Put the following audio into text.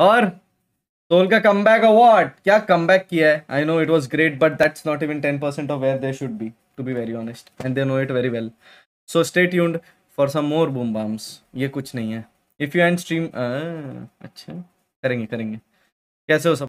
और सोल का come back award क्या कम बैक किया है I know it was great but that's not even ten percent of where they should be to be very honest and they know it very well so stay tuned for some more boom bams ये कुछ नहीं है if you and stream अच्छा करेंगे करेंगे कैसे हो सब